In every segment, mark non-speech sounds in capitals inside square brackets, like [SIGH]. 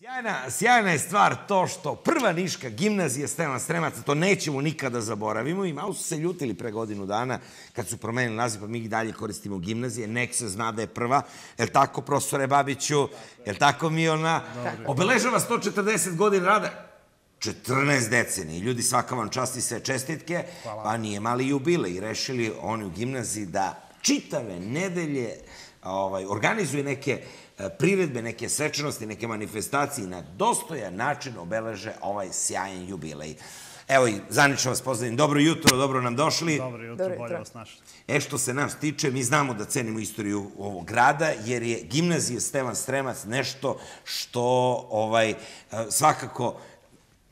Sjajna, sjajna je stvar to što prva Niška gimnazija Stevan Stremaca, to nećemo nikada zaboravimo i malo su se ljutili pre godinu dana kad su promenili naziv, pa mi ih dalje koristimo gimnazije, nek se zna da je prva, je li tako profesore Babiću, je li tako Miona? Obeležava 140 godina rada, 14 decenije. Ljudi, svaka vam časti sve čestitke, Hvala. pa nije mali jubile i rešili oni u gimnaziji da čitave nedelje ovaj, organizuje neke e, priredbe, neke svečanosti, neke manifestacije na dostojan način obeleže ovaj sjajan jubilej. Evo i zanično vas pozdravim. Dobro jutro, dobro nam došli. Dobro jutro, dobro bolje vas našli. E što se nas tiče, mi znamo da cenimo istoriju ovog grada, jer je gimnazija Stevan Stremac nešto što ovaj, e, svakako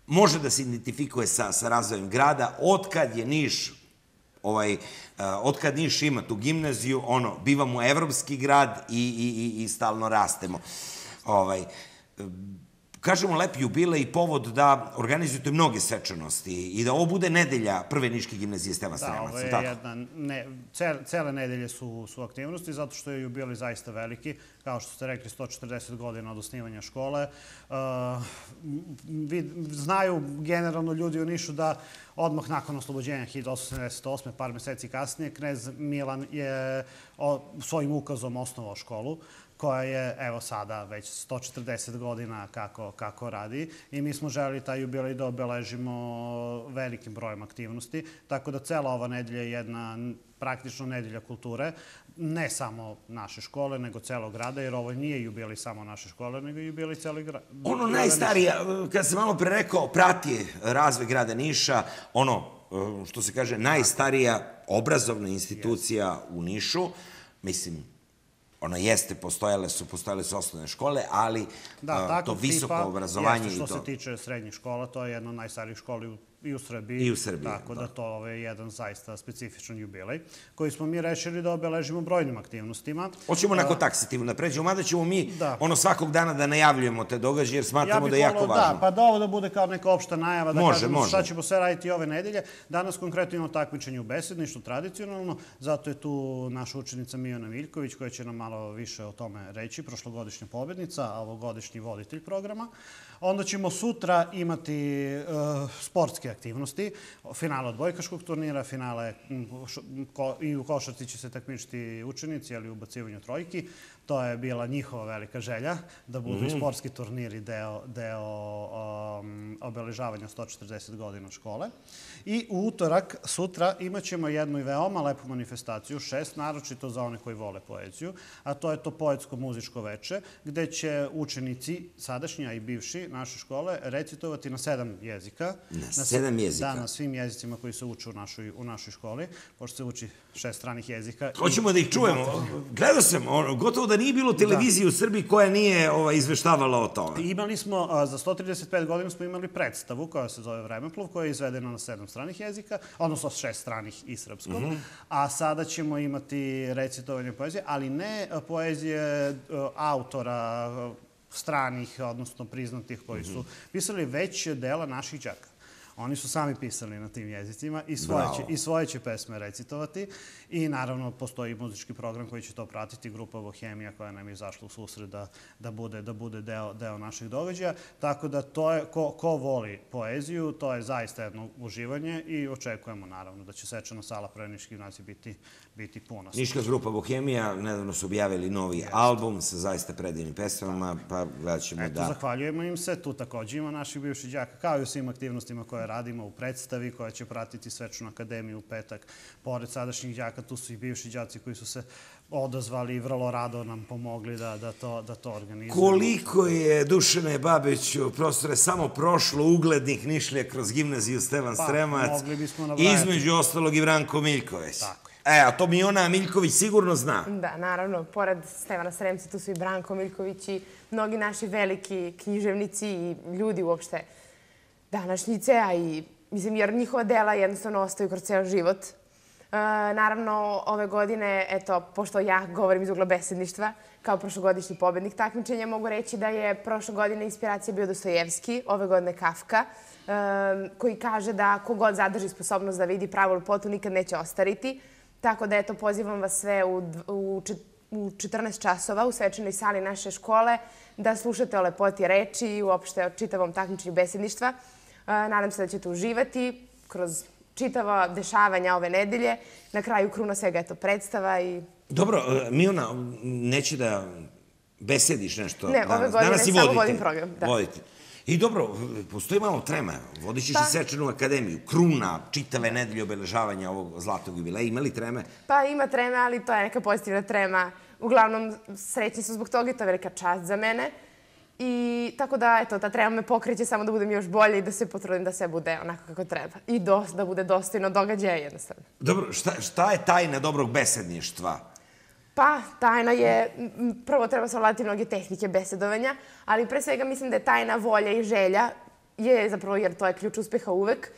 može da se identifikuje sa, sa razvojem grada. Otkad je Niš ovaj, e, otkad Niš ima tu gimnaziju, ono, bivamo evropski grad i, i, i, i stalno rastemo. Ovaj, kažemo, lep jubilej i povod da organizujete mnoge svečanosti i da ovo bude nedelja prve Niške gimnazije Steva Sremac. Da, ovo je tako? jedna, ne, cele, cele nedelje su, su aktivnosti zato što je jubilej zaista veliki. Kao što ste rekli, 140 godina od osnivanja škole. Uh, vi, znaju generalno ljudi u Nišu da odmah nakon oslobođenja 1878. par meseci kasnije, knez Milan je o, svojim ukazom osnovao školu. Uh, koja je, evo sada, već 140 godina kako, kako radi i mi smo želi taj jubilej da obeležimo velikim brojem aktivnosti, tako da cela ova nedelja je jedna praktično nedelja kulture, ne samo naše škole, nego celog grada, jer ovo nije jubilej samo naše škole, nego jubilej celog grada. Ono najstarije, eh, kad sam malo pre rekao, prati razvoj grada Niša, ono, eh, što se kaže, najstarija obrazovna institucija u Nišu, mislim, ono jeste, postojale su, postojale su osnovne škole, ali da, uh, to visoko obrazovanje jeste, i to... što se tiče srednjih škola, to je jedna od najstarijih školi u I u Srbiji. I u Srbiji. Tako da, da to je ovaj, jedan zaista specifičan jubilej koji smo mi rešili da obeležimo brojnim aktivnostima. Hoćemo onako taksitivno da pređemo, mada ćemo mi da. ono svakog dana da najavljujemo te događaje jer smatramo ja da je jako da, važno. Da, pa da ovo da bude kao neka opšta najava, da može, kažemo može. šta ćemo sve raditi ove nedelje. Danas konkretno imamo takmičenje u besedništu, tradicionalno, zato je tu naša učenica Mijona Miljković koja će nam malo više o tome reći, prošlogodišnja pobednica, a ovogodišnji voditelj programa. Onda ćemo sutra imati uh, sportske sportske aktivnosti, finala odbojkaškog turnira, finala i u košarci će se takmičiti učenici, ali u bacivanju trojki. To je bila njihova velika želja, da budu mm. i sportski turniri deo, deo um, obeležavanja 140 godina škole. I u utorak, sutra, imat ćemo jednu i veoma lepu manifestaciju, šest, naročito za one koji vole poeziju, a to je to poetsko muzičko veče, gde će učenici, sadašnja i bivši naše škole, recitovati na sedam jezika. Na, na sedam jezika? Da, na svim jezicima koji se uče u našoj, u našoj školi, pošto se uči šest stranih jezika. Hoćemo i, da ih čujemo. Gledao sam, gotovo da nije bilo da. televizije da. u Srbiji koja nije ova, izveštavala o tome. Imali smo, a, za 135 godina smo imali predstavu koja se zove Vremeplov, koja je izvedena na sedam stranih jezika, odnosno šest stranih i srpskog. Mm -hmm. A sada ćemo imati recitovanje poezije, ali ne poezije autora stranih, odnosno priznatih koji mhm. su pisali već dela naših džaka. Oni su sami pisali na tim jezicima i svoje, će, i svoje će pesme recitovati. I naravno postoji muzički program koji će to pratiti, grupa Bohemija koja nam je izašla u susred da, da, bude, da bude deo, deo naših događaja. Tako da to je, ko, ko voli poeziju, to je zaista jedno uživanje i očekujemo naravno da će Sečana sala Preniški gimnazije biti, biti puno. Niška grupa Bohemija, nedavno su objavili novi Jeste. album sa zaista predivnim pesmama, pa gledat ćemo Eto, da... Eto, zahvaljujemo im se, tu takođe ima naših bivših džaka, kao i u svim aktivnostima koje radimo u predstavi koja će pratiti Svečanu akademiju u petak. Pored sadašnjih đaka, tu su i bivši đaci koji su se odozvali i vrlo rado nam pomogli da, da, to, da to organizujemo. Koliko je, Dušene Babiću, prostore, samo prošlo uglednih nišlija kroz gimnaziju Stevan pa, Stremac, između ostalog i Branko Miljković. Tako. E, a to mi ona Miljković sigurno zna. Da, naravno. Pored Stevana Sremca, tu su i Branko Miljković i mnogi naši veliki književnici i ljudi uopšte današnjice, a i, mislim, jer njihova dela jednostavno ostaju kroz ceo život. E, naravno, ove godine, eto, pošto ja govorim iz ugla besedništva, kao prošlogodišnji pobednik takmičenja, mogu reći da je prošle godine inspiracija bio Dostojevski, ove godine Kafka, e, koji kaže da kogod zadrži sposobnost da vidi pravu lupotu, nikad neće ostariti. Tako da, eto, pozivam vas sve u, u u 14 časova u svečanoj sali naše škole da slušate o lepoti reči i uopšte o čitavom takmičenju besedništva. Nadam se da ćete uživati kroz čitava dešavanja ove nedelje. Na kraju kruna svega je to predstava i... Dobro, e, Miona, neće da besediš nešto ne, danas. Ne, ove godine samo vodim program. Da. Vodite. I dobro, postoji malo trema. Vodićeš pa, i Sečanu akademiju, kruna, čitave nedelje obeležavanja ovog zlatog jubileja. Ima li treme? Pa ima treme, ali to je neka pozitivna trema. Uglavnom, srećni su zbog toga i to je velika čast za mene. I tako da, eto, ta da treba me pokreće samo da budem još bolje i da se potrudim da sve bude onako kako treba. I dos, da bude dostojno događaja jednostavno. Dobro, šta, šta je tajna dobrog besedništva? Pa, tajna je, prvo treba savladati mnoge tehnike besedovanja, ali pre svega mislim da je tajna volja i želja, je zapravo, jer to je ključ uspeha uvek.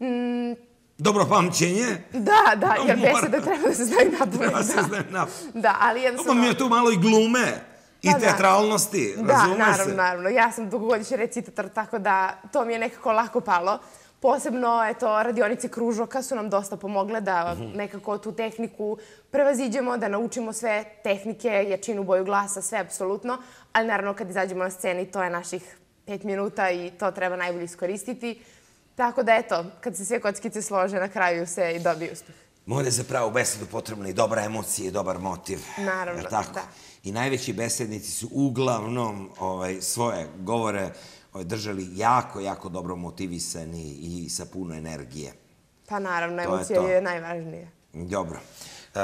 Mm, Dobro pamćenje. Da, da, [LAUGHS] jer besede treba da se znaju na pamet. Treba da se da. znaju na pamet. Da, ali jednostavno... Ovo mi je tu malo i glume. I pa da. teatralnosti, da. se? da, naravno, se. Da, naravno, Ja sam dugogodišnji recitator, tako da to mi je nekako lako palo. Posebno, eto, radionice kružoka su nam dosta pomogle da mhm. nekako tu tehniku prevaziđemo, da naučimo sve tehnike, jačinu, boju glasa, sve apsolutno. Ali naravno, kad izađemo na sceni, to je naših pet minuta i to treba najbolje iskoristiti. Tako da, eto, kad se sve kockice slože, na kraju se i dobije uspeh. Mora za pravu besedu potrebna i dobra emocija i dobar motiv. Naravno, tako? da. I najveći besednici su uglavnom ovaj, svoje govore ovaj, držali jako, jako dobro motivisani i sa puno energije. Pa naravno, to emocija je, je najvažnija. Dobro. Uh,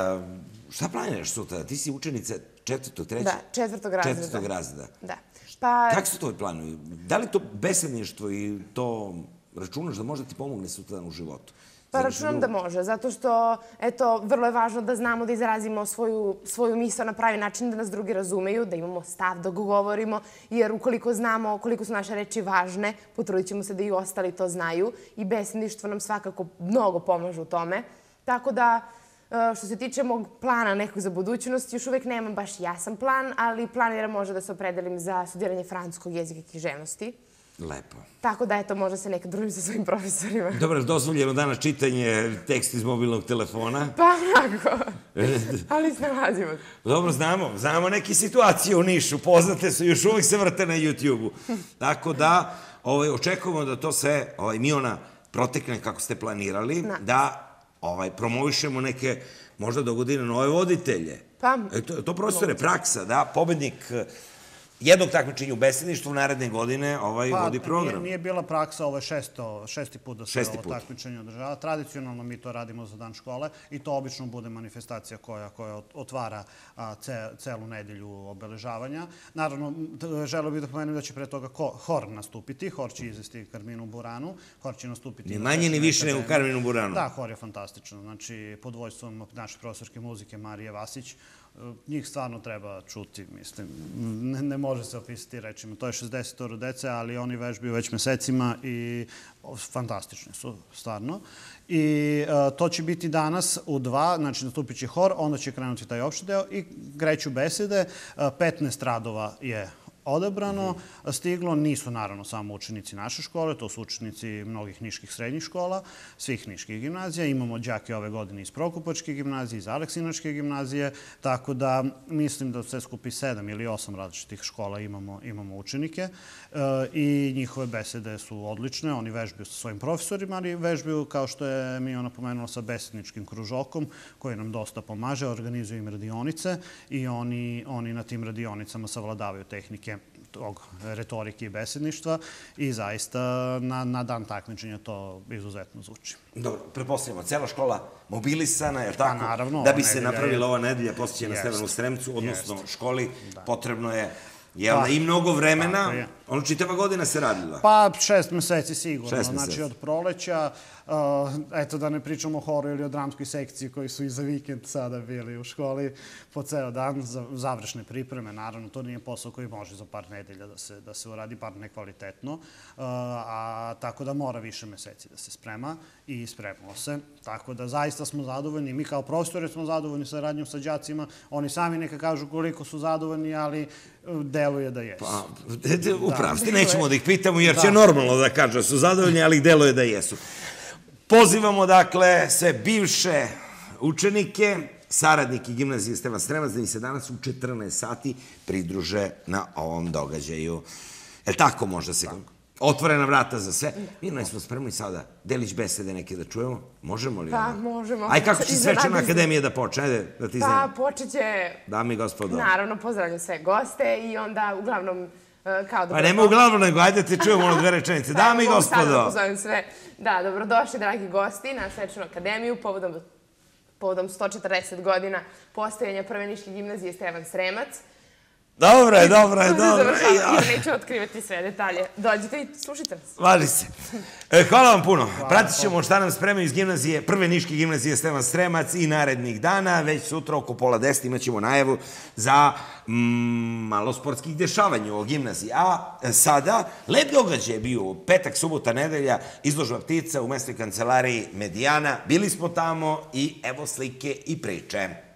šta planiraš sutra? Ti si učenica četvrtog, trećeg? Da, četvrtog razreda. Četvrtog razreda. Da. Pa... Kako su tvoji planovi? Da li to besedništvo i to računaš da možda ti pomogne sutradan u životu. Pa računam da može, zato što, eto, vrlo je važno da znamo da izrazimo svoju, svoju misao na pravi način, da nas drugi razumeju, da imamo stav, da govorimo, jer ukoliko znamo koliko su naše reči važne, potrudit ćemo se da i ostali to znaju i besedništvo nam svakako mnogo pomaže u tome. Tako da, e, što se tiče mog plana nekog za budućnost, još uvek nemam baš jasan plan, ali planiram možda da se opredelim za studiranje francuskog jezika i književnosti Lepo. Tako da, eto, možda se nekad družim sa svojim profesorima. Dobro, dozvoljeno danas čitanje tekst iz mobilnog telefona. Pa, onako. E, Ali se nalazimo. Dobro, znamo. Znamo neke situacije u Nišu. Poznate su, još uvijek se vrte na YouTube-u. Tako da, ovaj, očekujemo da to sve, ovaj, Miona, protekne kako ste planirali. Na. Da. da, ovaj, promovišemo neke, možda dogodine nove voditelje. Pa, e, to, to je praksa, da, pobednik jednog takmičenja u besedništvu, naredne godine ovaj pa, vodi program. Pa Nije, nije bila praksa, ovo je šesto, šesti put da se šesti ovo put. takmičenje održava. Tradicionalno mi to radimo za dan škole i to obično bude manifestacija koja, koja otvara a, ce, celu nedelju obeležavanja. Naravno, želeo bih da pomenem da će pre toga ko, hor nastupiti. Hor će izvesti Karminu Buranu. Hor će nastupiti... Ni manje ni više nego Karminu Buranu. Da, hor je fantastično. Znači, pod vojstvom naše profesorke muzike Marije Vasić, njih stvarno treba čuti, mislim. Ne, ne može se opisati rečima. To je 60 oro dece, ali oni vežbaju već mesecima i fantastični su, stvarno. I a, e, to će biti danas u dva, znači nastupit će hor, onda će krenuti taj opšti deo i greću besede. E, a, 15 radova je odabrano. Stiglo nisu naravno samo učenici naše škole, to su učenici mnogih niških srednjih škola, svih niških gimnazija. Imamo džake ove godine iz Prokupočke gimnazije, iz Aleksinačke gimnazije, tako da mislim da sve skupi sedam ili osam različitih škola imamo, imamo učenike e, i njihove besede su odlične. Oni vežbaju sa svojim profesorima, ali vežbaju, kao što je mi ona pomenula, sa besedničkim kružokom koji nam dosta pomaže, organizuju im radionice i oni, oni na tim radionicama savladavaju tehnike tog retorike i besedništva i zaista na, na dan takmičenja to izuzetno zvuči. Dobro, prepostavljamo, cela škola mobilisana, je pa tako? Pa, naravno. Da bi se napravila ova nedelja posjećena Stevanu Sremcu, odnosno jest. školi, da. potrebno je Jel, pa, i mnogo vremena, Ono čitava godina se radila? Pa šest meseci sigurno. Šest znači, meseci. Znači od proleća, uh, eto da ne pričamo o horu ili o dramskoj sekciji koji su i za vikend sada bili u školi po ceo dan, za, završne pripreme, naravno to nije posao koji može za par nedelja da se, da se uradi, bar nekvalitetno, uh, a tako da mora više meseci da se sprema i spremao se. Tako da zaista smo zadovoljni, mi kao profesori smo zadovoljni sa radnjom sa džacima, oni sami neka kažu koliko su zadovoljni, ali e, deluje da jesu. Pa, e, de, de, Da. pravosti. Nećemo da ih pitamo jer će da. normalno da kažu da su zadovoljni, ali deluje da jesu. Pozivamo, dakle, sve bivše učenike, saradnike gimnazije Stevan Stremac, da im se danas u 14 sati pridruže na ovom događaju. Je tako možda se... Da. Otvorena vrata za sve. Mi no, smo spremni sada delić besede neke da čujemo. Možemo li? Pa, možemo. Aj, kako će svečana akademija da počne? Ajde, da ti znam. Pa, počeće... Da, mi gospodo. Naravno, pozdravljam sve goste i onda, uglavnom, E, kao pa dobro... Pa nema uglavnom, nego ajde ti čujemo ono dve rečenice. [LAUGHS] Da, Dami i da gospodo! Sada sve. Da, dobrodošli, dragi gosti, na Svečanu akademiju, povodom, povodom 140 godina postojanja niške gimnazije Stevan Sremac. Dobro je, dobro je, [LAUGHS] dobro je. Da. Ja. Neću otkrivati sve detalje. Dođite i slušajte nas. Važi se. E, hvala vam puno. Pratit ćemo šta nam spremaju iz gimnazije, prve niške gimnazije Stevan Sremac i narednih dana. Već sutra oko pola deset imat ćemo najavu za mm, malo sportskih dešavanja u gimnaziji. A e, sada, lep događaj je bio petak, subota, nedelja, izložba ptica u mesnoj kancelariji Medijana. Bili smo tamo i evo slike i priče.